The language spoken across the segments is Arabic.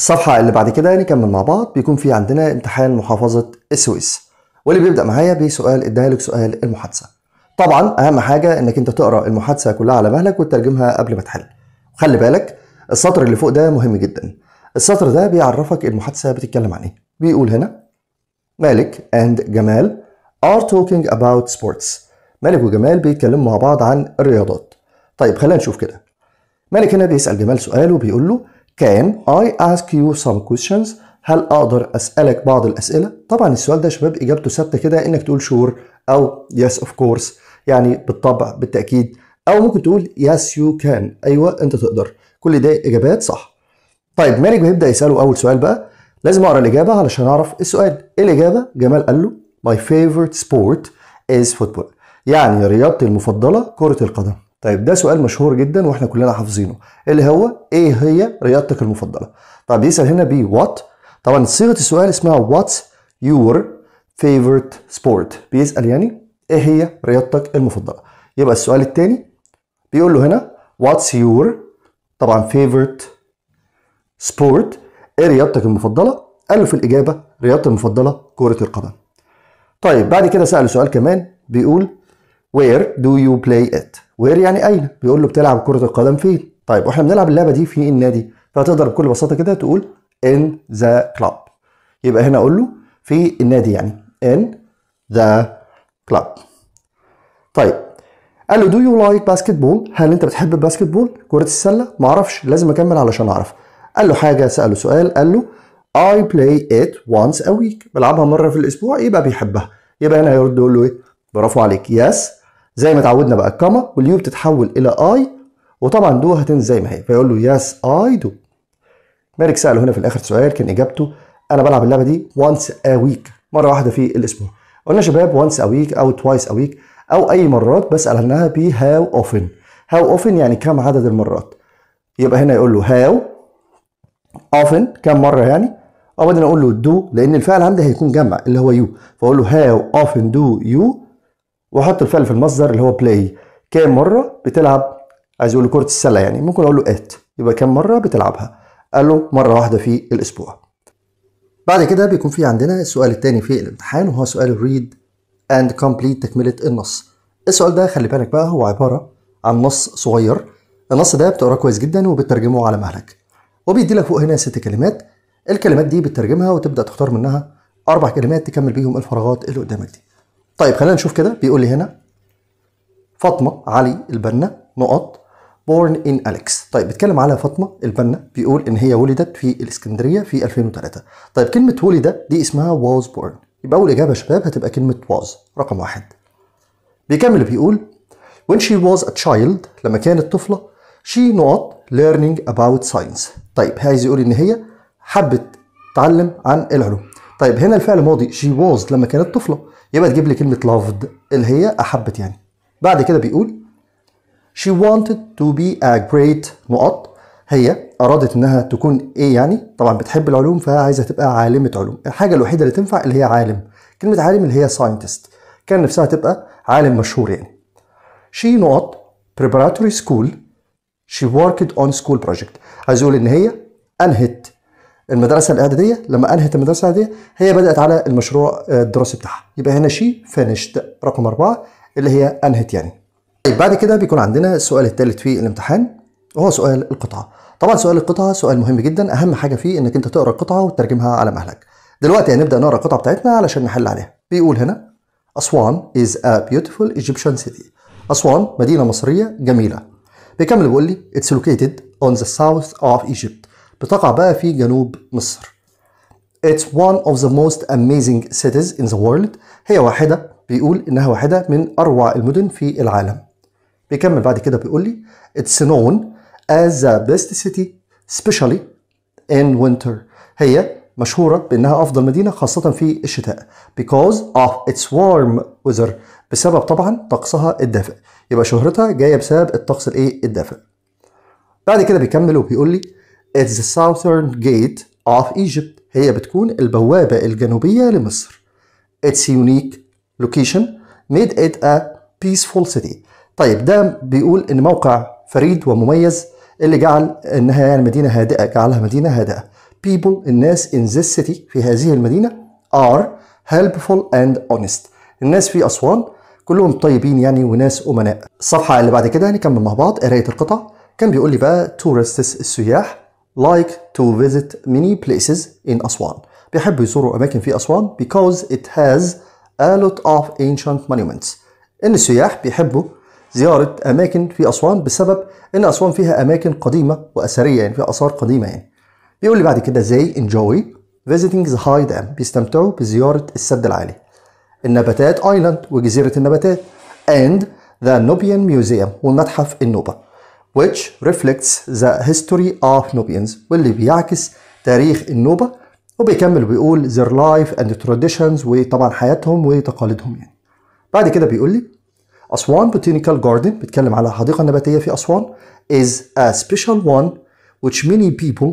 الصفحة اللي بعد كده نكمل مع بعض بيكون في عندنا امتحان محافظة السويس واللي بيبدأ معايا بسؤال ادالك سؤال المحادثة طبعا أهم حاجة إنك أنت تقرأ المحادثة كلها على مهلك وتترجمها قبل ما تحل خلي بالك السطر اللي فوق ده مهم جدا السطر ده بيعرفك المحادثة بتتكلم عن إيه بيقول هنا مالك and جمال are talking about sports مالك وجمال بيتكلموا مع بعض عن الرياضات طيب خلينا نشوف كده مالك هنا بيسأل جمال سؤال وبيقول له can I ask you some questions هل اقدر اسالك بعض الاسئله طبعا السؤال ده يا شباب اجابته ثابته كده انك تقول شور sure او يس اوف كورس يعني بالطبع بالتاكيد او ممكن تقول يس يو كان ايوه انت تقدر كل ده اجابات صح طيب مالك بيبدا يساله اول سؤال بقى لازم اقرا الاجابه علشان اعرف السؤال ايه الاجابه جمال قال له my favorite sport is football يعني رياضتي المفضله كره القدم طيب ده سؤال مشهور جدا واحنا كلنا حافظينه اللي هو ايه هي رياضتك المفضله طب بيسال هنا بي وات طبعا صيغه السؤال اسمها واتس يور فيفورت سبورت بيسأل يعني ايه هي رياضتك المفضلة يبقى السؤال الثاني بيقول له هنا واتس يور طبعا فيفورت سبورت ايه رياضتك المفضلة قال له في الإجابة رياضتي المفضلة كرة القدم طيب بعد كده سال سؤال كمان بيقول وير دو يو بلاي ات وير يعني اين بيقول له بتلعب كره القدم فين طيب واحنا بنلعب اللعبه دي في النادي فتقدر بكل بساطه كده تقول ان ذا كلاب يبقى هنا اقول له في النادي يعني ان ذا كلاب طيب قال له دو يو لايك باسكتبول هل انت بتحب الباسكتبول كره السله ما اعرفش لازم اكمل علشان اعرف قال له حاجه ساله سؤال قال له I play it once a week بلعبها مره في الاسبوع يبقى بيحبها يبقى هنا هيرد يقول له ايه برافو عليك يس yes زي ما اتعودنا بقى الكاما واليو بتتحول الى اي وطبعا دو هتنزل زي ما هي فيقول له يس اي دو مالك ساله هنا في الاخر سؤال كان اجابته انا بلعب اللعبه دي وانس ا ويك مره واحده في الاسبوع قلنا شباب وانس ا ويك او توايس ا ويك او اي مرات بسال عنها ب هاو اوفن هاو اوفن يعني كم عدد المرات يبقى هنا يقول له هاو اوفن كم مره يعني او بعدين اقول له دو لان الفعل عندي هيكون جمع اللي هو يو فاقول له هاو اوفن دو يو واحط الفعل في المصدر اللي هو بلاي كام مره بتلعب عايز يقول كره السله يعني ممكن اقول له ات يبقى كام مره بتلعبها قال له مره واحده في الاسبوع بعد كده بيكون في عندنا السؤال الثاني في الامتحان وهو سؤال ريد اند كومبليت تكمله النص السؤال ده خلي بالك بقى هو عباره عن نص صغير النص ده بتقراه كويس جدا وبترجمه على مهلك وبيدي لك فوق هنا ست كلمات الكلمات دي بتترجمها وتبدا تختار منها اربع كلمات تكمل بيهم الفراغات اللي قدامك دي طيب خلينا نشوف كده بيقول لي هنا فاطمه علي البنا نقط بورن ان اليكس طيب بيتكلم على فاطمه البنا بيقول ان هي ولدت في الاسكندريه في 2003 طيب كلمه ولد دي اسمها واز بورن يبقى اول اجابه يا شباب هتبقى كلمه واز رقم واحد بيكمل بيقول when she was a child لما كانت طفله she not learning about science طيب عايز يقول ان هي حبت تتعلم عن العلوم طيب هنا الفعل الماضي she was لما كانت طفله يبقى تجيب لي كلمه loved اللي هي احبت يعني بعد كده بيقول she wanted to be a great نقط هي ارادت انها تكون ايه يعني طبعا بتحب العلوم فعايزه تبقى عالمه علوم الحاجه الوحيده اللي تنفع اللي هي عالم كلمه عالم اللي هي scientist كان نفسها تبقى عالم مشهور يعني she نقط preparatory school she worked on school project عايز اقول ان هي انهت المدرسه الاعداديه لما انهت المدرسه الاعداديه هي بدات على المشروع آه، الدراسي بتاعها يبقى هنا شي فينشت رقم أربعة اللي هي انهت يعني طيب بعد كده بيكون عندنا السؤال الثالث في الامتحان وهو سؤال القطعه طبعا سؤال القطعه سؤال مهم جدا اهم حاجه فيه انك انت تقرا القطعه وتترجمها على مهلك دلوقتي هنبدا نقرا القطعه بتاعتنا علشان نحل عليها بيقول هنا اسوان is a beautiful Egyptian city اسوان مدينه مصريه جميله بيكمل بيقول لي it's located on the south of Egypt بتقع بقى في جنوب مصر It's one of the most amazing cities in the world هي واحدة بيقول إنها واحدة من أروع المدن في العالم بيكمل بعد كده بيقول لي It's known as the best city especially in winter هي مشهورة بأنها أفضل مدينة خاصة في الشتاء because of its warm weather بسبب طبعا طقسها الدافئ يبقى شهرتها جاية بسبب الطقس الإيه الدافئ بعد كده بيكمل وبيقول لي It's the southern gate of Egypt هي بتكون البوابة الجنوبية لمصر its unique location made it a peaceful city طيب ده بيقول ان موقع فريد ومميز اللي جعل انها يعني مدينة هادئة جعلها مدينة هادئة people الناس in this city في هذه المدينة are helpful and honest الناس في أسوان كلهم طيبين يعني وناس أمناء الصفحة اللي بعد كده هنكمل مع بعض قراية القطع كان بيقول لي بقى tourists السياح like to visit many places in Aswan بيحبوا يزوروا أماكن في أسوان because it has a lot of ancient monuments إن السياح بيحبوا زيارة أماكن في أسوان بسبب إن أسوان فيها أماكن قديمة وأثرية يعني فيها آثار قديمة يعني بيقول لي بعد كده زي enjoy visiting the high dam بيستمتعوا بزيارة السد العالي النباتات ايلاند وجزيرة النباتات and the Nubian Museum والمتحف النوبة which reflects the history of Nubians واللي بيعكس تاريخ النوبة وبيكمل بيقول their life and traditions وطبعا حياتهم وتقاليدهم يعني بعد كده بيقول لي أسوان Botanical Garden بيتكلم على حديقة نباتية في أسوان is a special one which many people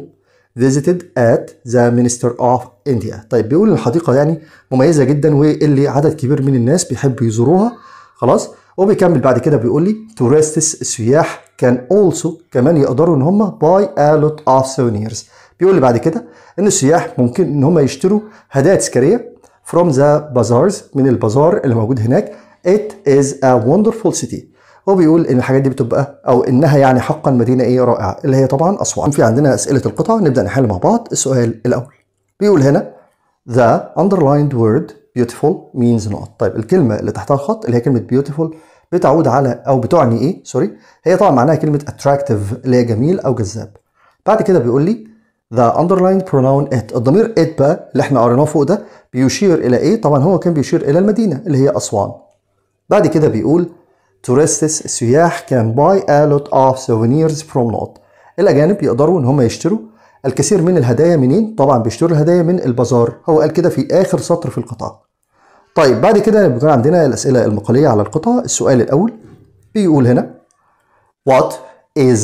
visited at the Minister of India طيب بيقول الحديقة يعني مميزة جدا واللي عدد كبير من الناس بيحبوا يزوروها خلاص وبيكمل بعد كده بيقول لي tourists السياح كان also كمان يقدروا ان هم باي الوت اوف سوفينيرز بيقول لي بعد كده ان السياح ممكن ان هم يشتروا هدايا تذكاريه from the bazaars من البازار اللي موجود هناك it is a wonderful city وبيقول ان الحاجات دي بتبقى او انها يعني حقا مدينه ايه رائعه اللي هي طبعا اسوان في عندنا اسئله القطع نبدا نحل مع بعض السؤال الاول بيقول هنا the underlined word beautiful means not طيب الكلمه اللي تحتها الخط اللي هي كلمه beautiful بتعود على او بتعني ايه سوري هي طبعا معناها كلمه attractive اللي هي جميل او جذاب بعد كده بيقول لي the underlying pronoun it الضمير it بقى اللي احنا قريناه فوق ده بيشير الى ايه طبعا هو كان بيشير الى المدينه اللي هي اسوان بعد كده بيقول tourists السياح can buy a lot of souvenirs from نوت الأجانب يقدروا إن هم يشتروا الكثير من الهدايا منين؟ طبعا بيشتروا الهدايا من البازار هو قال كده في آخر سطر في القطاع طيب بعد كده بيكون عندنا الأسئلة المقالية على القطع السؤال الأول بيقول هنا What is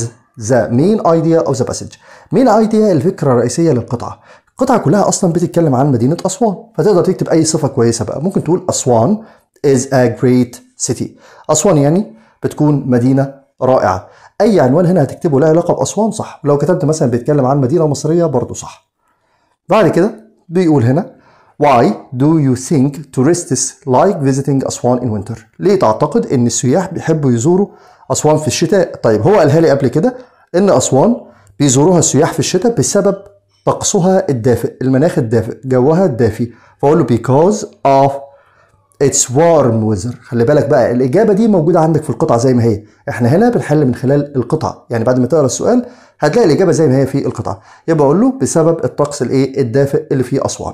the main idea of the passage main idea الفكرة الرئيسية للقطعة القطعة كلها أصلا بتتكلم عن مدينة أسوان فتقدر تكتب أي صفة كويسة بقى ممكن تقول أسوان is a great city أسوان يعني بتكون مدينة رائعة أي عنوان هنا هتكتبه له علاقة بأسوان صح لو كتبت مثلا بيتكلم عن مدينة مصرية برضه صح بعد كده بيقول هنا Why do you think tourists like visiting Aswan in winter? ليه تعتقد ان السياح بيحبوا يزوروا أسوان في الشتاء؟ طيب هو قالها لي قبل كده ان أسوان بيزوروها السياح في الشتاء بسبب طقسها الدافئ، المناخ الدافئ، جوها الدافي، فأقول له because of its warm weather، خلي بالك بقى الإجابة دي موجودة عندك في القطعة زي ما هي، احنا هنا بنحل من خلال القطعة، يعني بعد ما تقرا السؤال هتلاقي الإجابة زي ما هي في القطعة، يبقى أقول له بسبب الطقس الإيه؟ الدافئ اللي في أسوان.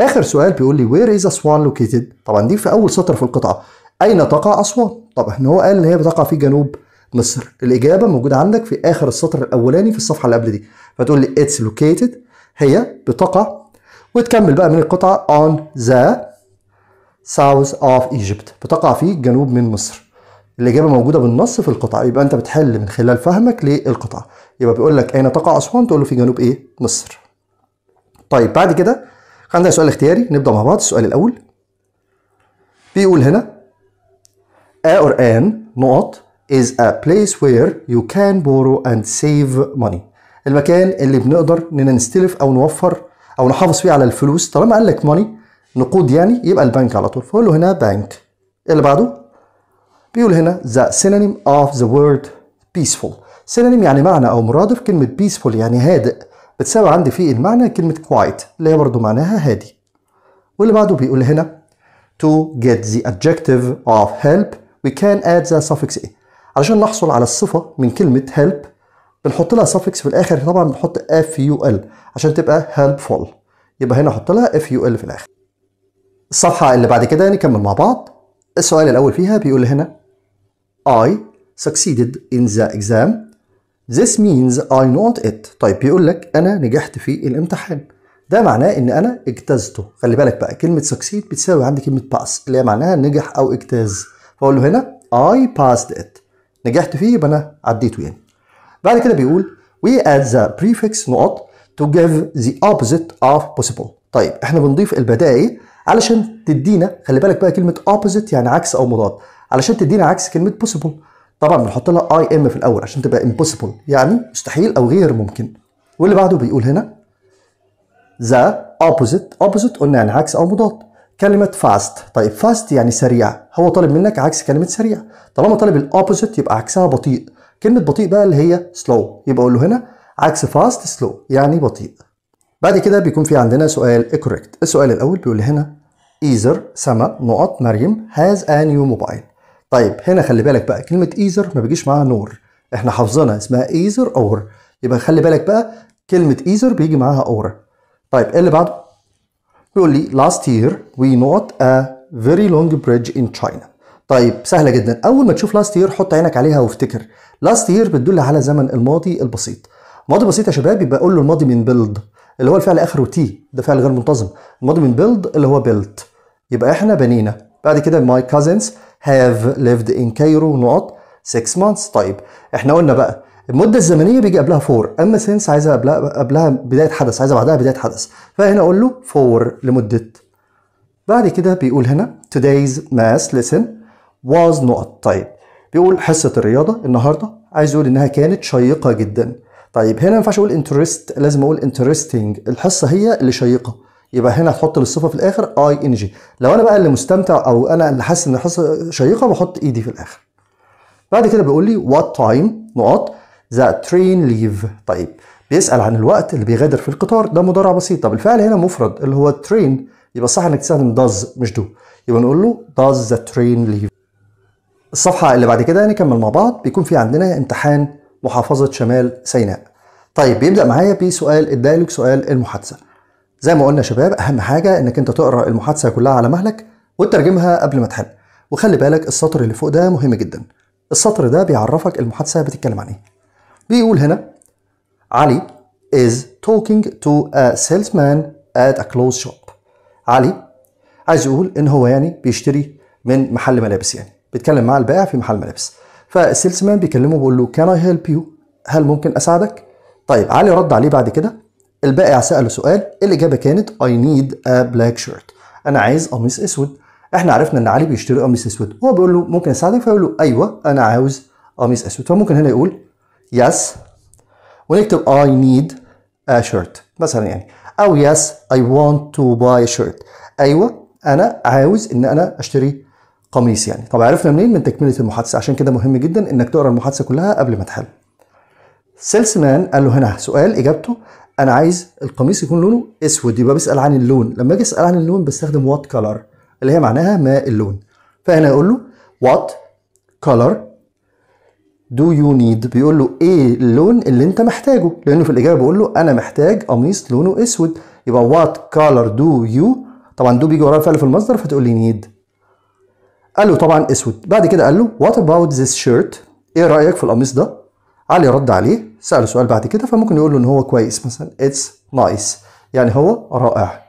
اخر سؤال بيقول لي وير از اسوان لوكيتد طبعا دي في اول سطر في القطعه اين تقع اسوان طبعا هو قال ان هي بتقع في جنوب مصر الاجابه موجوده عندك في اخر السطر الاولاني في الصفحه اللي قبل دي فتقول لي اتس لوكيتد هي بتقع وتكمل بقى من القطعه on the south of Egypt بتقع في جنوب من مصر الإجابة موجودة بالنص في القطعة يبقى أنت بتحل من خلال فهمك للقطعة يبقى بيقول لك أين تقع أسوان تقول له في جنوب إيه مصر طيب بعد كده عندنا سؤال اختياري نبدأ مع بعض السؤال الأول بيقول هنا A or an نقط is a place where you can borrow and save money المكان اللي بنقدر اننا نستلف او نوفر او نحافظ فيه على الفلوس طالما قال لك money نقود يعني يبقى البنك على طول فقول له هنا بنك اللي بعده بيقول هنا the synonym of the word peaceful synonym يعني معنى او مرادف كلمه peaceful يعني هادئ بتساوي عندي في المعنى كلمة quiet اللي هي برضه معناها هادي واللي بعده بيقول هنا to get the adjective of help we can add the suffix a علشان نحصل على الصفة من كلمة help بنحط لها suffix في الآخر طبعا بنحط f u l عشان تبقى helpful يبقى هنا حط لها f u l في الآخر الصفحة اللي بعد كده نكمل مع بعض السؤال الأول فيها بيقول هنا I succeeded in the exam This means I not it طيب بيقول لك أنا نجحت في الامتحان ده معناه إن أنا اجتزته خلي بالك بقى كلمة succeed بتساوي عندي كلمة pass اللي هي معناها نجح أو اجتاز فأقول له هنا I passed it نجحت فيه يبقى أنا عديته يعني بعد كده بيقول we add the prefix not to give the opposite of possible طيب احنا بنضيف البدائل علشان تدينا خلي بالك بقى كلمة opposite يعني عكس أو مضاد علشان تدينا عكس كلمة possible طبعا بنحط لها اي ام في الاول عشان تبقى امبوسيبل يعني مستحيل او غير ممكن واللي بعده بيقول هنا ذا اوبوزيت اوبوزيت قلنا يعني عكس او مضاد كلمة فاست طيب فاست يعني سريع هو طالب منك عكس كلمة سريع طالما طالب الاوبوزيت يبقى عكسها بطيء كلمة بطيء بقى اللي هي سلو يبقى اقول له هنا عكس فاست سلو يعني بطيء بعد كده بيكون في عندنا سؤال كوريكت السؤال الاول بيقول هنا ايزر سما نقط مريم هاز ا نيو موبايل طيب هنا خلي بالك بقى كلمة ايزر ما بيجيش معاها نور احنا حافظينها اسمها ايزر اور يبقى خلي بالك بقى كلمة ايزر بيجي معاها اور طيب ايه اللي بعده؟ بيقول لي last year we not a very long bridge in China طيب سهلة جدا أول ما تشوف last year حط عينك عليها وافتكر last year بتدل على زمن الماضي البسيط ماضي بسيط يا شباب يبقى قول له الماضي من build اللي هو الفعل آخره تي ده فعل غير منتظم الماضي من build اللي هو built يبقى إحنا بنينا بعد كده my cousins have lived in Cairo نقط 6 months طيب احنا قلنا بقى المدة الزمنية بيجي قبلها فور أما سينس عايزة قبلها قبلها بداية حدث عايزة بعدها بداية حدث فهنا أقول له فور لمدة بعد كده بيقول هنا today's math lesson was not طيب بيقول حصة الرياضة النهاردة عايز يقول إنها كانت شيقة جدا طيب هنا ما ينفعش أقول interest لازم أقول interesting الحصة هي اللي شيقة يبقى هنا تحط للصفه في الاخر اي ان جي لو انا بقى اللي مستمتع او انا اللي حاسس ان حصه شيقه بحط ايدي e في الاخر بعد كده بيقول لي وات تايم نقط ذا ترين ليف طيب بيسال عن الوقت اللي بيغادر في القطار ده مضارع بسيط طب الفعل هنا مفرد اللي هو ترين يبقى صح انك تستخدم داز مش دو يبقى نقول له داز ذا ترين ليف الصفحه اللي بعد كده نكمل مع بعض بيكون في عندنا امتحان محافظه شمال سيناء طيب بيبدا معايا بسؤال الدايلوج سؤال المحادثه زي ما قلنا شباب اهم حاجه انك انت تقرا المحادثه كلها على مهلك وتترجمها قبل ما تحل وخلي بالك السطر اللي فوق ده مهم جدا السطر ده بيعرفك المحادثه بتتكلم عن ايه بيقول هنا علي is talking to a salesman at a clothes shop علي عايز يقول ان هو يعني بيشتري من محل ملابس يعني بيتكلم مع البائع في محل ملابس فالسيلز مان بيكلمه بيقول له كان اي هيلب يو هل ممكن اساعدك طيب علي رد عليه بعد كده البائع سأله سؤال الإجابة كانت I need a black shirt أنا عايز قميص أسود احنا عرفنا ان علي بيشتري قميص اسود هو بيقول له ممكن اساعدك فيقول له ايوه انا عاوز قميص اسود فممكن هنا يقول يس yes. ونكتب I need a shirt مثلا يعني او يس yes, I want to buy a shirt ايوه انا عاوز ان انا اشتري قميص يعني طب عرفنا منين من تكمله المحادثه عشان كده مهم جدا انك تقرا المحادثه كلها قبل ما تحل مان قال له هنا سؤال اجابته انا عايز القميص يكون لونه اسود يبقى بسال عن اللون لما اجي اسال عن اللون بستخدم وات كلر اللي هي معناها ما اللون فهنا اقول له وات كلر دو يو نيد بيقول له ايه اللون اللي انت محتاجه لانه في الاجابه بقول له انا محتاج قميص لونه اسود يبقى وات كلر دو يو طبعا دو بيجي ورا الفعل في المصدر فتقول لي نيد قال له طبعا اسود بعد كده قال له وات اباوت ذيس شيرت ايه رايك في القميص ده علي رد عليه سأله سؤال بعد كده فممكن يقول له إن هو كويس مثلا اتس نايس nice. يعني هو رائع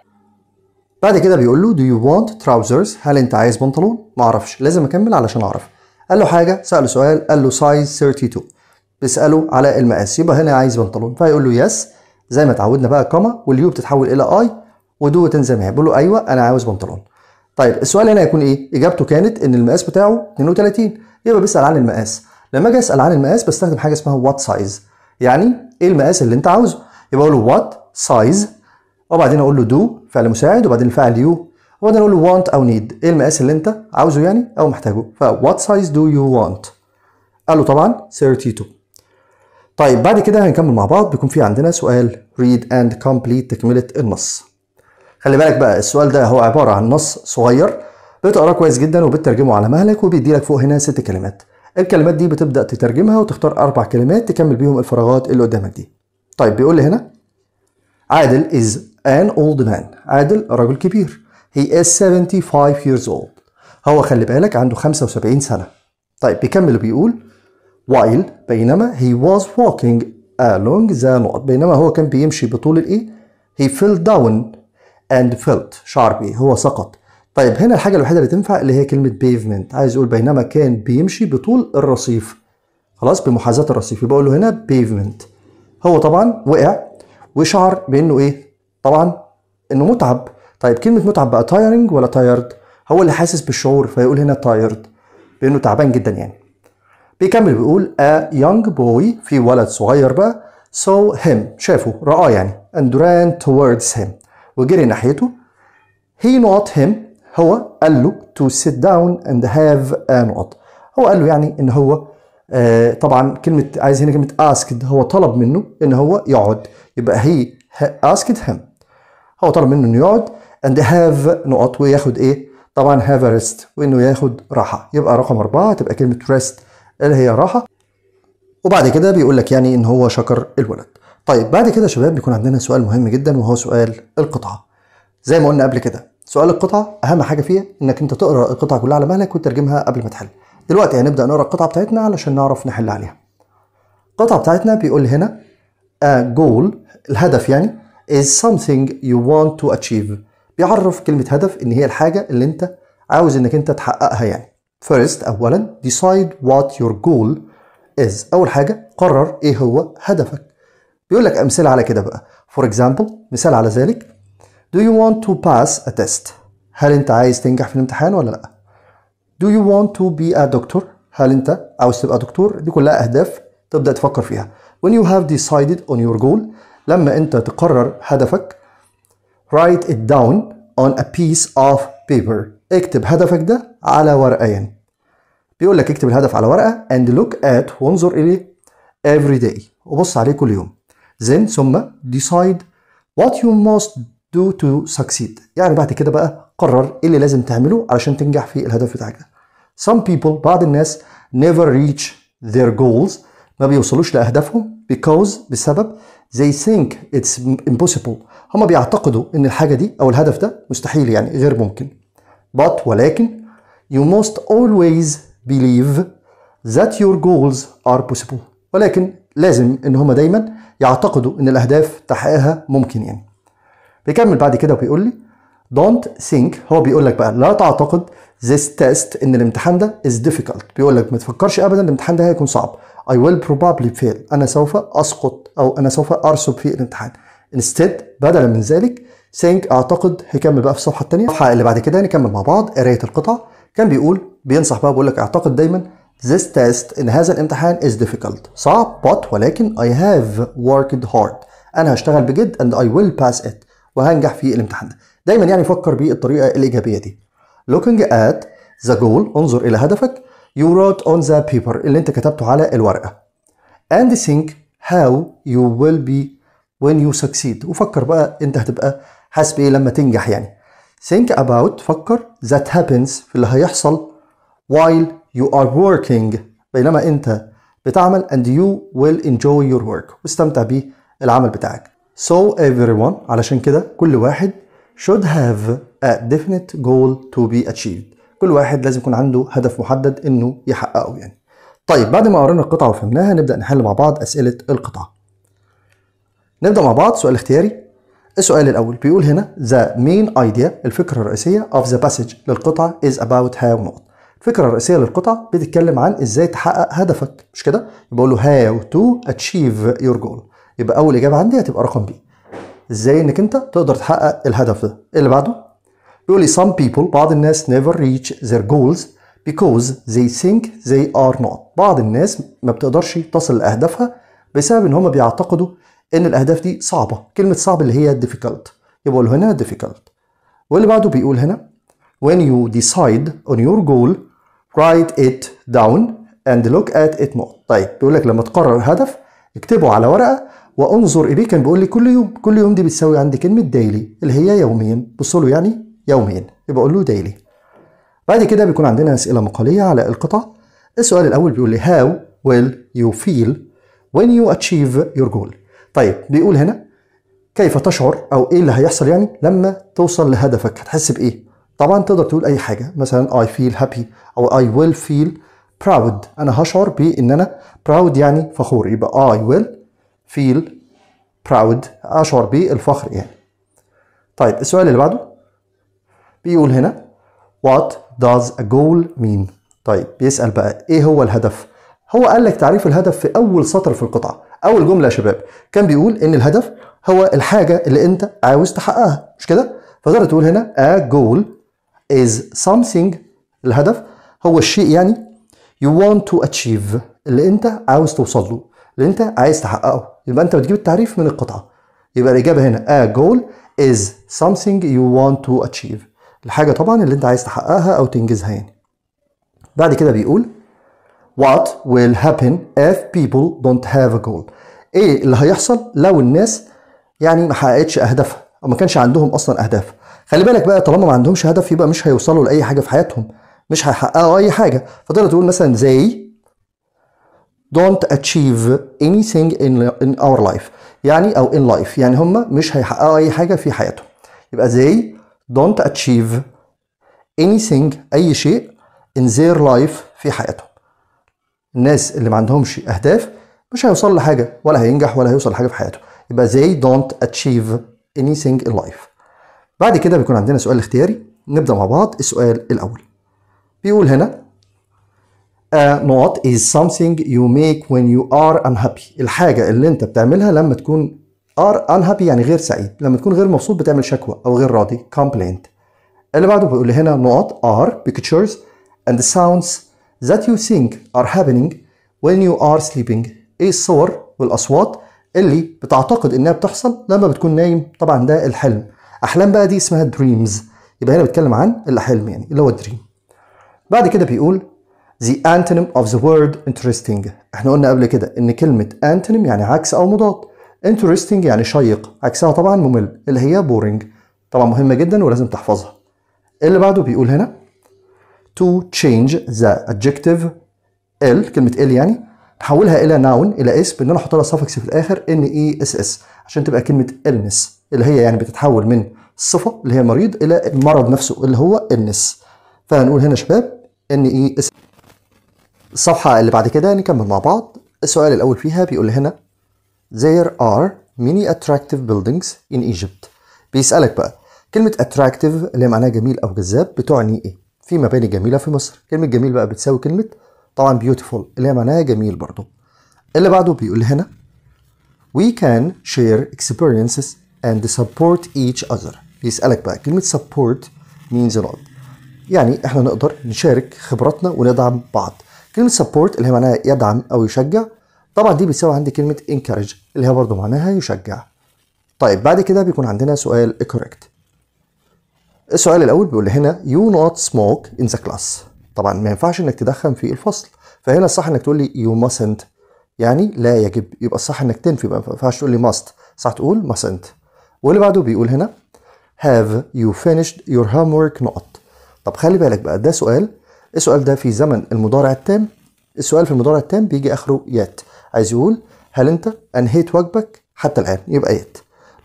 بعد كده بيقول له do you want trousers هل أنت عايز بنطلون؟ معرفش لازم أكمل علشان أعرف قال له حاجة سأله سؤال قال له size 32 بيسأله على المقاس يبقى هنا عايز بنطلون فيقول له يس زي ما اتعودنا بقى كما واليو بتتحول إلى أي ودو تنزل معايا بيقول له أيوه أنا عاوز بنطلون طيب السؤال هنا هيكون ايه؟ اجابته كانت ان المقاس بتاعه 32 يبقى بيسال عن المقاس لما اجي اسال عن المقاس بستخدم حاجه اسمها وات سايز يعني ايه المقاس اللي انت عاوزه يبقى اقول له وات سايز وبعدين اقول له دو فعل مساعد وبعدين الفعل يو وبعدين اقول له وانت او نيد ايه المقاس اللي انت عاوزه يعني او محتاجه فوات سايز دو يو وانت قال له طبعا 32 طيب بعد كده هنكمل مع بعض بيكون في عندنا سؤال ريد اند كومبليت تكملة النص خلي بالك بقى السؤال ده هو عبارة عن نص صغير بتقراه كويس جدا وبترجمه على مهلك وبيدي لك فوق هنا ست كلمات الكلمات دي بتبدا تترجمها وتختار اربع كلمات تكمل بيهم الفراغات اللي قدامك دي طيب بيقول لي هنا عادل is an old man عادل رجل كبير he is 75 years old هو خلي بالك عنده 75 سنة طيب بيكمل بيقول while بينما he was walking along the north بينما هو كان بيمشي بطول الايه he fell down and felt شعر بيه هو سقط طيب هنا الحاجة الوحيدة اللي تنفع اللي هي كلمة بيفمنت عايز يقول بينما كان بيمشي بطول الرصيف خلاص بمحاذاة الرصيف يبقى أقول له هنا بيفمنت هو طبعا وقع وشعر بأنه إيه طبعا إنه متعب طيب كلمة متعب بقى تايرنج ولا تايرد هو اللي حاسس بالشعور فيقول هنا تايرد بأنه تعبان جدا يعني بيكمل بيقول a young boy في ولد صغير بقى saw him شافه رآه يعني and ran towards him وجري ناحيته he not him هو قال له to sit down and have a نقط هو قال له يعني ان هو آه طبعا كلمه عايز هنا كلمه asked هو طلب منه ان هو يقعد يبقى هي asked him هو طلب منه انه يقعد and have نقط وياخد ايه طبعا have a rest وانه ياخد راحه يبقى رقم اربعه تبقى كلمه rest اللي هي راحه وبعد كده بيقول لك يعني ان هو شكر الولد طيب بعد كده يا شباب بيكون عندنا سؤال مهم جدا وهو سؤال القطعه زي ما قلنا قبل كده سؤال القطعة أهم حاجة فيها إنك أنت تقرأ القطعة كلها على مهلك وتترجمها قبل ما تحل. دلوقتي هنبدأ يعني نقرأ القطعة بتاعتنا علشان نعرف نحل عليها. القطعة بتاعتنا بيقول هنا a آه، goal الهدف يعني is something you want to achieve بيعرف كلمة هدف إن هي الحاجة اللي أنت عاوز إنك أنت تحققها يعني. First أولا decide what your goal is أول حاجة قرر إيه هو هدفك. بيقول لك أمثلة على كده بقى. For example مثال على ذلك Do you want to pass a test هل أنت عايز تنجح في الامتحان ولا لأ Do you want to be a doctor هل أنت عاوز تبقى دكتور دي كلها أهداف تبدأ تفكر فيها When you have decided on your goal لما أنت تقرر هدفك Write it down on a piece of paper اكتب هدفك ده على ورقة يعني بيقول لك اكتب الهدف على ورقة and look at وانظر إليه every day وبص عليه كل يوم then ثم decide what you must do to succeed يعني بعد كده بقى قرر ايه اللي لازم تعمله علشان تنجح في الهدف بتاعك ده some people بعض الناس never reach their goals ما بيوصلوش لأهدافهم because بسبب they think it's impossible هما بيعتقدوا إن الحاجة دي أو الهدف ده مستحيل يعني غير ممكن but ولكن you must always believe that your goals are possible ولكن لازم إن هما دايما يعتقدوا إن الأهداف تحقيقها ممكن يعني بيكمل بعد كده وبيقول لي don't think هو بيقول لك بقى لا تعتقد this test ان الامتحان ده is difficult بيقول لك ما تفكرش ابدا الامتحان ده هيكون صعب I will probably fail انا سوف اسقط او انا سوف ارسب في الامتحان instead بدلا من ذلك think اعتقد هيكمل بقى في الصفحه الثانيه الصفحه اللي بعد كده نكمل يعني مع بعض قرايه القطع كان بيقول بينصح بقى بيقول لك اعتقد دايما this test ان هذا الامتحان is difficult صعب but ولكن I have worked hard انا هشتغل بجد and I will pass it وهنجح في الامتحان ده دايما يعني فكر بالطريقه الايجابيه دي looking at the goal انظر الى هدفك you wrote on the paper اللي انت كتبته على الورقه and think how you will be when you succeed وفكر بقى انت هتبقى حاسس بايه لما تنجح يعني think about فكر that happens في اللي هيحصل while you are working بينما انت بتعمل and you will enjoy your work واستمتع بالعمل بتاعك So everyone علشان كده كل واحد should have a definite goal to be achieved كل واحد لازم يكون عنده هدف محدد انه يحققه يعني طيب بعد ما قرينا القطعة وفهمناها نبدأ نحل مع بعض أسئلة القطعة نبدأ مع بعض سؤال اختياري السؤال الأول بيقول هنا the main idea الفكرة الرئيسية of the passage للقطعة is about how not. الفكرة الرئيسية للقطعة بتتكلم عن ازاي تحقق هدفك مش كده؟ بقول له how to achieve your goal يبقى اول اجابه عندي هتبقى رقم بي ازاي انك انت تقدر تحقق الهدف ده اللي بعده بيقول لي some people بعض الناس never reach their goals because they think they are not بعض الناس ما بتقدرش تصل لاهدافها بسبب ان هم بيعتقدوا ان الاهداف دي صعبه كلمه صعب اللي هي difficult يبقى هنا difficult واللي بعده بيقول هنا when you decide on your goal write it down and look at it more طيب بيقول لك لما تقرر هدف اكتبه على ورقه وانظر اليه كان بيقول لي كل يوم كل يوم دي بتساوي عندي كلمه دايلي اللي هي يوميا بص له يعني يوميا يبقى اقول له دايلي بعد كده بيكون عندنا اسئله مقاليه على القطع السؤال الاول بيقول لي هاو ويل يو فيل وين يو اتشيف يور جول طيب بيقول هنا كيف تشعر او ايه اللي هيحصل يعني لما توصل لهدفك هتحس بايه طبعا تقدر تقول اي حاجه مثلا اي فيل هابي او اي ويل فيل براود انا هشعر بان انا براود يعني فخور يبقى اي ويل feel proud أشعر بالفخر يعني طيب السؤال اللي بعده بيقول هنا what does a goal mean طيب بيسأل بقى إيه هو الهدف هو قال لك تعريف الهدف في أول سطر في القطعة أول جملة يا شباب كان بيقول إن الهدف هو الحاجة اللي أنت عاوز تحققها مش كده فتقدر تقول هنا a goal is something الهدف هو الشيء يعني you want to achieve اللي أنت عاوز توصل له اللي انت عايز تحققه يبقى انت بتجيب التعريف من القطعه يبقى الاجابه هنا a goal is something you want to achieve الحاجه طبعا اللي انت عايز تحققها او تنجزها يعني بعد كده بيقول what will happen if people don't have a goal ايه اللي هيحصل لو الناس يعني ما حققتش اهدافها او ما كانش عندهم اصلا اهداف خلي بالك بقى طالما ما عندهمش هدف يبقى مش هيوصلوا لاي حاجه في حياتهم مش هيحققوا اي حاجه فتقدر تقول مثلا زي don't achieve anything in, in our life يعني او in life يعني هم مش هيحققوا اي حاجه في حياتهم يبقى they don't achieve anything اي شيء in their life في حياتهم الناس اللي ما عندهمش اهداف مش هيوصل لحاجه ولا هينجح ولا هيوصل لحاجه في حياته يبقى they don't achieve anything in life بعد كده بيكون عندنا سؤال اختياري نبدا مع بعض السؤال الاول بيقول هنا نقط is something you make when you are unhappy الحاجة اللي انت بتعملها لما تكون are unhappy يعني غير سعيد لما تكون غير مبسوط بتعمل شكوى او غير راضي complaint اللي بعده بيقول هنا نقط are pictures and the sounds that you think are happening when you are sleeping ايه الصور والاصوات اللي بتعتقد انها بتحصل لما بتكون نايم طبعا ده الحلم احلام بقى دي اسمها dreams يبقى هنا بتكلم عن الحلم يعني اللي هو الدريم بعد كده بيقول The antonym of the word interesting احنا قلنا قبل كده ان كلمة antonym يعني عكس او مضاد interesting يعني شيق عكسها طبعا ممل اللي هي boring طبعا مهمة جدا ولازم تحفظها اللي بعده بيقول هنا to change the adjective ال كلمة ال يعني نحولها إلى noun إلى اسم بإن أنا أحط لها suffix في الآخر N E S S عشان تبقى كلمة illness اللي هي يعني بتتحول من الصفة اللي هي مريض إلى المرض نفسه اللي هو illness فهنقول هنا شباب N E S الصفحة اللي بعد كده نكمل مع بعض السؤال الأول فيها بيقول هنا There are many attractive buildings in Egypt بيسألك بقى كلمة attractive اللي معناها جميل أو جذاب بتعني إيه؟ في مباني جميلة في مصر كلمة جميل بقى بتساوي كلمة طبعا beautiful اللي هي معناها جميل برضه اللي بعده بيقول هنا We can share experiences and support each other بيسألك بقى كلمة support means a lot يعني احنا نقدر نشارك خبراتنا وندعم بعض كلمه support اللي هي معناها يدعم او يشجع طبعا دي بتساوي عندي كلمه encourage اللي هي برضه معناها يشجع طيب بعد كده بيكون عندنا سؤال correct السؤال الاول بيقول لي هنا you not smoke in the class طبعا ما ينفعش انك تدخن في الفصل فهنا الصح انك تقول لي you mustn't يعني لا يجب يبقى الصح انك تنفي ما ينفعش تقول لي must صح تقول mustn't واللي بعده بيقول هنا have you finished your homework not طب خلي بالك بقى ده سؤال السؤال ده في زمن المضارع التام السؤال في المضارع التام بيجي اخره يات عايز يقول هل انت انهيت واجبك حتى الان يبقى يات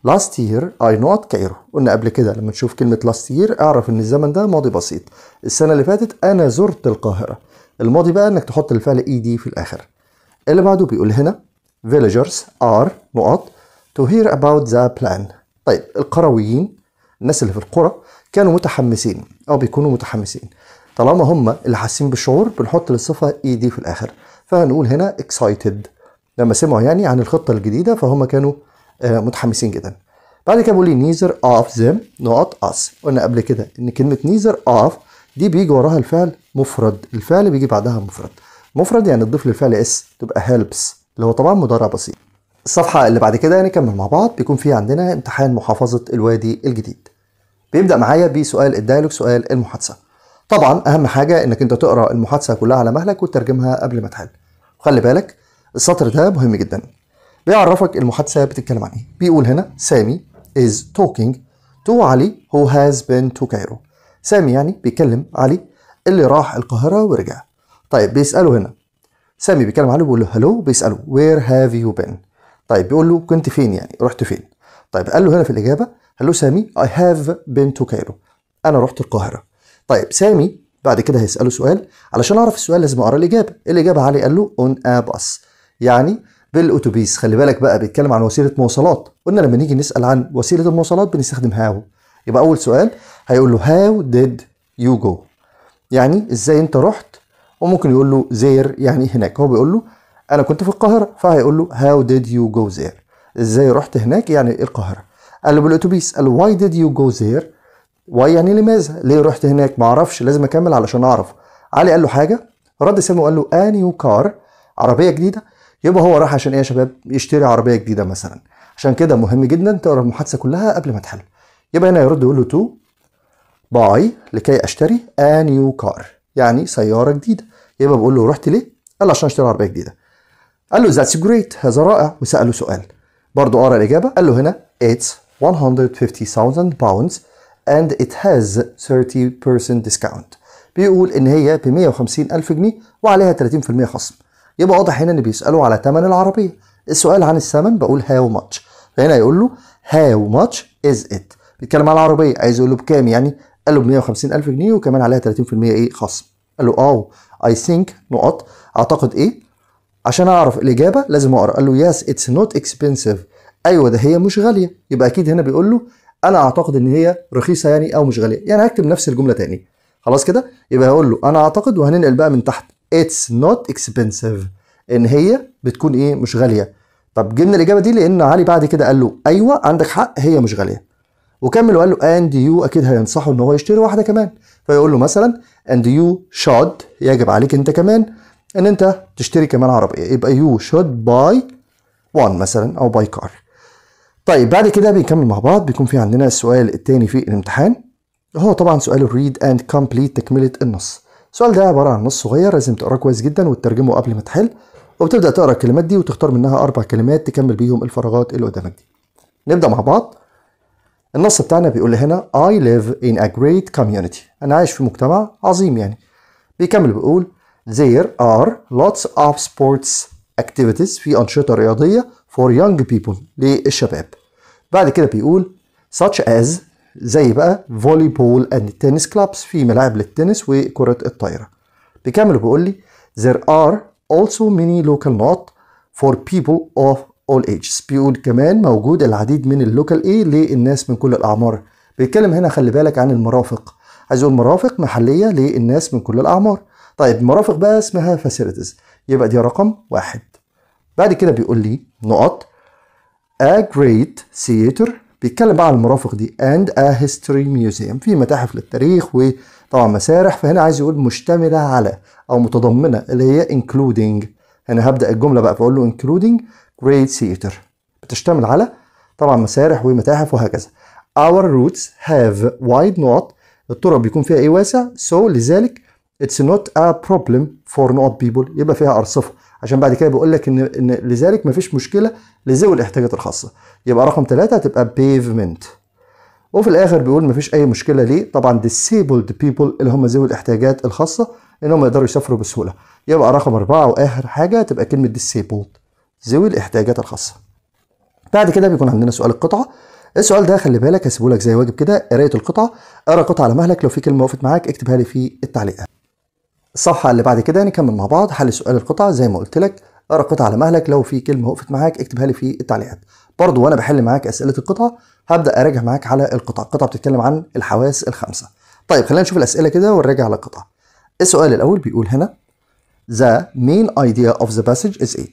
last year I not Cairo قلنا قبل كده لما تشوف كلمة last year اعرف ان الزمن ده ماضي بسيط السنة اللي فاتت انا زرت القاهرة الماضي بقى انك تحط الفعل اي e دي في الاخر اللي بعده بيقول هنا villagers are نقط to hear about the plan طيب القرويين الناس اللي في القرى كانوا متحمسين او بيكونوا متحمسين طالما هم اللي حاسين بالشعور بنحط للصفه اي e دي في الاخر فهنقول هنا اكسايتد لما سمعوا يعني عن الخطه الجديده فهم كانوا آه، متحمسين جدا بعد كده بيقول لي نيزر اوف ذم نوت اس قلنا قبل كده ان كلمه نيزر اوف دي بيجي وراها الفعل مفرد الفعل بيجي بعدها مفرد مفرد يعني تضيف للفعل اس تبقى هيلبس اللي هو طبعا مضارع بسيط الصفحة اللي بعد كده هنكمل يعني مع بعض بيكون في عندنا امتحان محافظة الوادي الجديد بيبدأ معايا بسؤال الديالوج سؤال المحادثة طبعا اهم حاجه انك انت تقرا المحادثه كلها على مهلك وتترجمها قبل ما تحل خلي بالك السطر ده مهم جدا بيعرفك المحادثه بتتكلم عن ايه بيقول هنا سامي is talking to علي who has been to Cairo سامي يعني بيتكلم علي اللي راح القاهره ورجع طيب بيساله هنا سامي بيتكلم علي بيقول له هلو بيساله وير هاف يو بين طيب بيقول له كنت فين يعني رحت فين طيب قال له هنا في الاجابه هلو سامي اي هاف بين تو كايرو انا رحت القاهره طيب سامي بعد كده هيسأله سؤال علشان أعرف السؤال لازم أقرأ الإجابة الإجابة علي قال له أون أ باص يعني بالأتوبيس خلي بالك بقى بيتكلم عن وسيلة مواصلات قلنا لما نيجي نسأل عن وسيلة المواصلات بنستخدم هاو يبقى أول سؤال هيقول له هاو ديد يو جو يعني إزاي أنت رحت وممكن يقول له زير يعني هناك هو بيقول له أنا كنت في القاهرة فهيقول له هاو ديد يو جو زير إزاي رحت هناك يعني إيه القاهرة قال له بالأتوبيس قال له why did you go there ويعني يعني لماذا؟ ليه رحت هناك؟ ما اعرفش لازم اكمل علشان اعرف. علي قال له حاجه رد سامي وقال له انيو كار عربيه جديده يبقى هو راح عشان ايه يا شباب؟ يشتري عربيه جديده مثلا. عشان كده مهم جدا تقرا المحادثه كلها قبل ما تحل. يبقى هنا يرد يقول له تو باي لكي اشتري انيو كار يعني سياره جديده. يبقى بقول له رحت ليه؟ قال له عشان اشتري عربيه جديده. قال له ذاتس جريت هذا رائع وساله سؤال. برضه قرا الاجابه قال له هنا اتس 150,000 باوندز and it has 30% discount بيقول ان هي ب 150 الف جنيه وعليها 30% خصم يبقى واضح هنا ان بيسالوا على ثمن العربيه السؤال عن الثمن بقول هاو ماتش فهنا يقول له هاو ماتش از ات بيتكلم على العربيه عايز يقول له بكام يعني قال له ب 150 الف جنيه وكمان عليها 30% ايه خصم قال له اه اي ثينك نقط اعتقد ايه عشان اعرف الاجابه لازم اقرا قال له يس اتس نوت اكسبنسيف ايوه ده هي مش غاليه يبقى اكيد هنا بيقول له انا اعتقد ان هي رخيصه يعني او مش غاليه يعني هكتب نفس الجمله تاني خلاص كده يبقى هقول له انا اعتقد وهننقل بقى من تحت اتس نوت اكسبنسيف ان هي بتكون ايه مش غاليه طب جبنا الاجابه دي لان علي بعد كده قال له ايوه عندك حق هي مش غاليه وكمل وقال له اند يو اكيد هينصحه ان هو يشتري واحده كمان فيقول له مثلا اند يو شود يجب عليك انت كمان ان انت تشتري كمان عربيه يبقى يو شود باي وان مثلا او باي كار طيب بعد كده بنكمل مع بعض بيكون في عندنا السؤال الثاني في الامتحان هو طبعا سؤال الريد اند كومبليت تكمله النص السؤال ده عباره عن نص صغير لازم تقراه كويس جدا وتترجمه قبل ما تحل وبتبدا تقرا الكلمات دي وتختار منها اربع كلمات تكمل بيهم الفراغات اللي قدامك دي نبدا مع بعض النص بتاعنا بيقول هنا I live in a great community أنا عايش في مجتمع عظيم يعني بيكمل بيقول There are lots of sports activities في أنشطة رياضية for young people للشباب بعد كده بيقول such as زي بقى volleyball and tennis clubs في ملاعب للتنس وكرة الطايرة بيكمل وبيقول لي there are also many local not for people of all ages بيقول كمان موجود العديد من اللوكال ايه للناس من كل الاعمار بيتكلم هنا خلي بالك عن المرافق عايز اقول مرافق محلية للناس من كل الاعمار طيب مرافق بقى اسمها facilities يبقى دي رقم واحد بعد كده بيقول لي نقط A Great Theater بيتكلم بقى عن المرافق دي and a history museum في متاحف للتاريخ وطبعا مسارح فهنا عايز يقول مشتمله على او متضمنه اللي هي including هنا هبدا الجمله بقى فاقول له including great theater بتشتمل على طبعا مسارح ومتاحف وهكذا our routes have wide not الطرق بيكون فيها ايه واسع so لذلك it's not a problem for not people يبقى فيها ارصفه عشان بعد كده بيقول لك ان ان لذلك ما فيش مشكله لذوي الاحتياجات الخاصه يبقى رقم ثلاثة هتبقى بيفمنت وفي الاخر بيقول ما فيش اي مشكله ليه طبعا ديسيبلد بيبل اللي هم ذوي الاحتياجات الخاصه ان هم يقدروا يسافروا بسهوله يبقى رقم أربعة واخر حاجه تبقى كلمه ديسيبلد ذوي الاحتياجات الخاصه بعد كده بيكون عندنا سؤال القطعه السؤال ده خلي بالك هسيبه لك زي واجب كده قرايه القطعه اقرا قطعه على مهلك لو في كلمه وقفت معاك اكتبها لي في التعليقات الصفحة اللي بعد كده نكمل مع بعض حل سؤال القطع زي ما قلت لك اقرا القطعة على مهلك لو في كلمة وقفت معاك اكتبها لي في التعليقات برضو وانا بحل معاك اسئلة القطع هبدأ اراجع معاك على القطع القطع بتتكلم عن الحواس الخمسة طيب خلينا نشوف الاسئلة كده ونراجع على القطع السؤال الاول بيقول هنا The main idea of the passage is A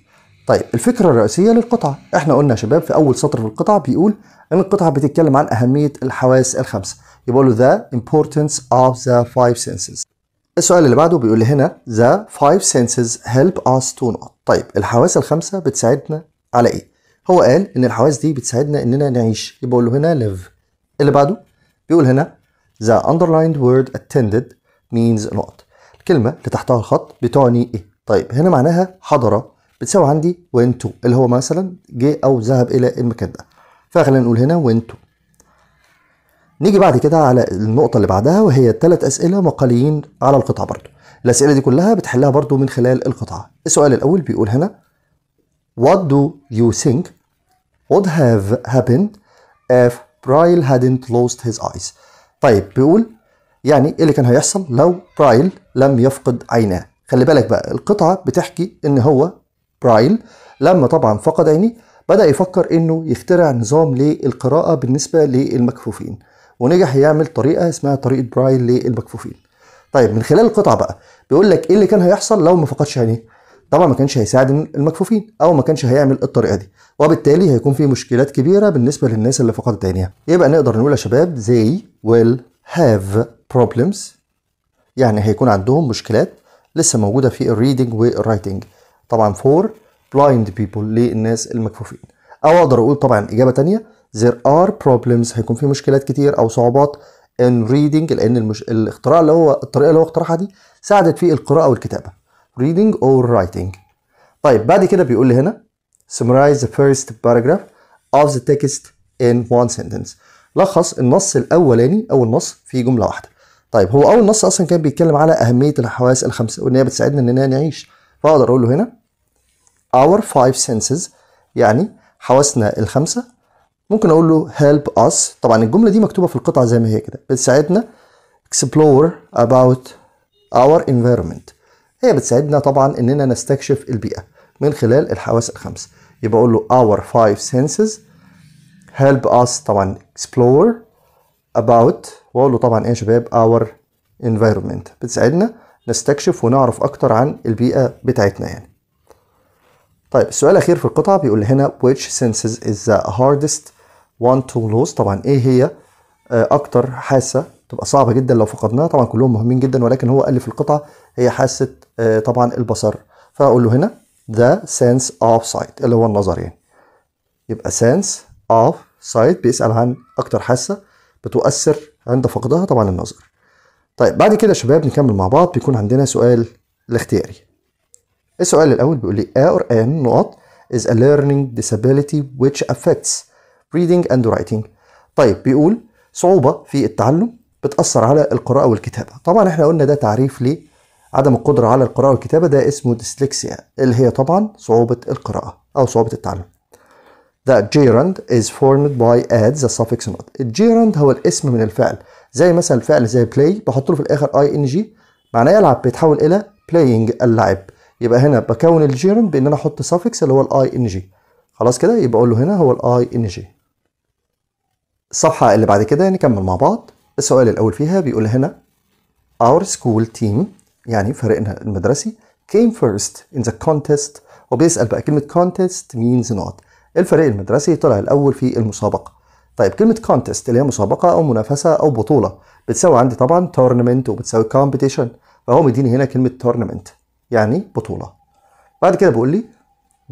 طيب الفكرة الرئيسية للقطعة احنا قلنا يا شباب في اول سطر في القطعة بيقول ان القطعة بتتكلم عن اهمية الحواس الخمسة يبقى له the importance of the five senses السؤال اللي بعده بيقول هنا the five senses help us to know طيب الحواس الخمسة بتساعدنا على إيه؟ هو قال إن الحواس دي بتساعدنا إننا نعيش يبقى أقول له هنا live اللي بعده بيقول هنا the underlined word attended means not الكلمة اللي تحتها الخط بتعني إيه؟ طيب هنا معناها حضر بتساوي عندي went to اللي هو مثلا جه أو ذهب إلى المكان ده فخلينا نقول هنا went to نيجي بعد كده على النقطة اللي بعدها وهي الثلاث أسئلة مقاليين على القطعة برضو الأسئلة دي كلها بتحلها برضو من خلال القطعة السؤال الأول بيقول هنا What do you think would have happened if برايل hadn't lost his eyes طيب بيقول يعني ايه اللي كان هيحصل لو برايل لم يفقد عيناه خلي بالك بقى القطعة بتحكي ان هو برايل لما طبعا فقد عينيه بدأ يفكر انه يخترع نظام للقراءة بالنسبة للمكفوفين ونجح يعمل طريقه اسمها طريقه برايل للمكفوفين طيب من خلال القطعه بقى بيقول لك ايه اللي كان هيحصل لو ما فقدش عينيه طبعا ما كانش هيساعد المكفوفين او ما كانش هيعمل الطريقه دي وبالتالي هيكون في مشكلات كبيره بالنسبه للناس اللي فقدت عينيها يبقى نقدر نقول يا شباب they will have problems يعني هيكون عندهم مشكلات لسه موجوده في الريدنج والرايتنج طبعا فور blind people للناس المكفوفين او اقدر اقول طبعا اجابه تانية there are problems هيكون في مشكلات كتير او صعوبات in reading لان المش... الاختراع اللي هو الطريقه اللي هو اخترعها دي ساعدت في القراءه والكتابه reading or writing طيب بعد كده بيقول لي هنا summarize the first paragraph of the text in one sentence لخص النص الاولاني او النص في جمله واحده طيب هو اول نص اصلا كان بيتكلم على اهميه الحواس الخمسه وان هي بتساعدنا اننا نعيش فاقدر اقول له هنا our five senses يعني حواسنا الخمسه ممكن اقول له هيلب اس طبعا الجمله دي مكتوبه في القطعه زي ما هي كده بتساعدنا اكسبلور اباوت اور انفيرمنت هي بتساعدنا طبعا اننا نستكشف البيئه من خلال الحواس الخمس يبقى اقول له اور فايف سينسز هيلب اس طبعا اكسبلور اباوت واقول له طبعا ايه يا شباب اور انفيرمنت بتساعدنا نستكشف ونعرف اكتر عن البيئه بتاعتنا يعني طيب السؤال الأخير في القطعة بيقول هنا which senses is the hardest want تو لوز طبعا ايه هي آه، اكتر حاسه تبقى صعبه جدا لو فقدناها طبعا كلهم مهمين جدا ولكن هو قال لي في القطعه هي حاسه آه، طبعا البصر فاقول له هنا ذا سنس اوف سايت اللي هو النظر يعني يبقى سنس اوف سايت بيسال عن اكتر حاسه بتؤثر عند فقدها طبعا النظر طيب بعد كده يا شباب نكمل مع بعض بيكون عندنا سؤال الاختياري السؤال الاول بيقول لي A or N نقط is a learning disability which affects reading and writing طيب بيقول صعوبة في التعلم بتأثر على القراءة والكتابة طبعا احنا قلنا ده تعريف لعدم القدرة على القراءة والكتابة ده اسمه ديسلكسيا اللي هي طبعا صعوبة القراءة أو صعوبة التعلم The gerund is formed by add the suffix not الجيرند هو الاسم من الفعل زي مثلا الفعل زي play بحط له في الآخر ing معناه يلعب بيتحول إلى playing اللعب يبقى هنا بكون الجيرند بإن أنا أحط suffix اللي هو ال ing خلاص كده يبقى أقول له هنا هو ال ing الصفحة اللي بعد كده نكمل مع بعض السؤال الأول فيها بيقول هنا Our school team يعني فريقنا المدرسي came first in the contest وبيسأل بقى كلمة contest means not الفريق المدرسي طلع الأول في المسابقة طيب كلمة contest اللي هي مسابقة أو منافسة أو بطولة بتساوي عندي طبعا tournament وبتساوي competition فهو مديني هنا كلمة tournament يعني بطولة بعد كده بيقول لي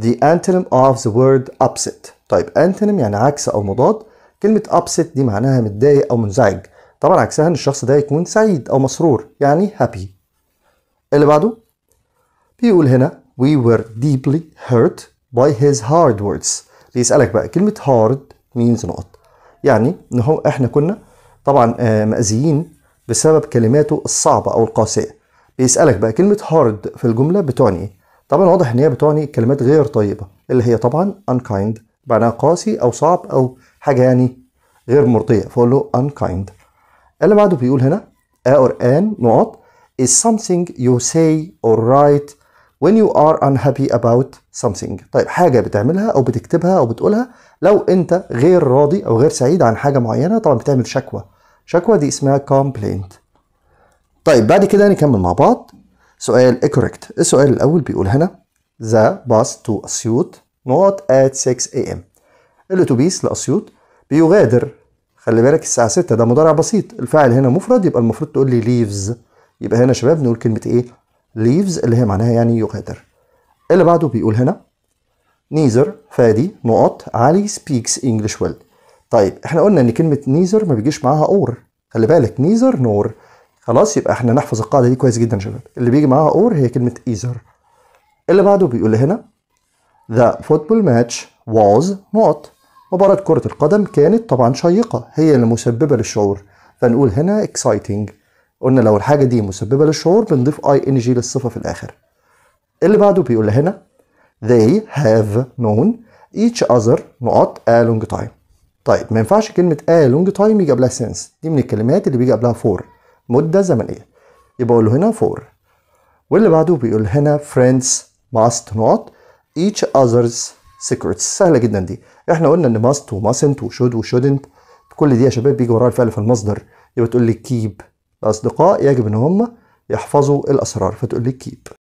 the antonym of the word upset طيب antonym يعني عكس أو مضاد كلمة upset دي معناها متضايق أو منزعج طبعا عكسها إن الشخص ده يكون سعيد أو مسرور يعني happy اللي بعده بيقول هنا we were deeply hurt by his hard words بيسألك بقى كلمة hard means نقط يعني إن هو إحنا كنا طبعا آه، مأذيين بسبب كلماته الصعبة أو القاسية بيسألك بقى كلمة hard في الجملة بتعني إيه طبعا واضح إن هي بتعني كلمات غير طيبة اللي هي طبعا unkind معناها قاسي أو صعب أو حاجه يعني غير مرضيه فاقول له unkind اللي بعده بيقول هنا a or an نقط is something you say or write when you are unhappy about something طيب حاجه بتعملها او بتكتبها او بتقولها لو انت غير راضي او غير سعيد عن حاجه معينه طبعا بتعمل شكوى شكوى دي اسمها complaint طيب بعد كده نكمل مع بعض سؤال correct السؤال الاول بيقول هنا the bus to a suit not at 6 a.m. الاتوبيس لاسيوط بيغادر خلي بالك الساعه 6 ده مضارع بسيط الفاعل هنا مفرد يبقى المفروض تقول لي ليفز يبقى هنا شباب نقول كلمه ايه ليفز اللي هي معناها يعني يغادر اللي بعده بيقول هنا نيزر فادي نقط علي سبيكس انجلش ويل طيب احنا قلنا ان كلمه نيزر ما بيجيش معاها اور خلي بالك نيزر نور خلاص يبقى احنا نحفظ القاعده دي كويس جدا يا شباب اللي بيجي معاها اور هي كلمه ايزر اللي بعده بيقول هنا ذا فوتبول ماتش واز نوت مباراة كرة القدم كانت طبعا شيقة هي اللي مسببة للشعور فنقول هنا exciting قلنا لو الحاجة دي مسببة للشعور بنضيف اي ان جي للصفة في الآخر اللي بعده بيقول هنا they have known each other not a long time طيب ما ينفعش كلمة a long time يجي قبلها since دي من الكلمات اللي بيجي قبلها for مدة زمنية يبقى أقول هنا for واللي بعده بيقول هنا friends must not each other's سيكريتس سهله جدا دي احنا قلنا ان ماست وماسنت وشود وشودنت كل دي يا شباب بيجي وراها الفعل في المصدر يبقى تقول لي كيب الاصدقاء يجب ان هم يحفظوا الاسرار فتقول لي كيب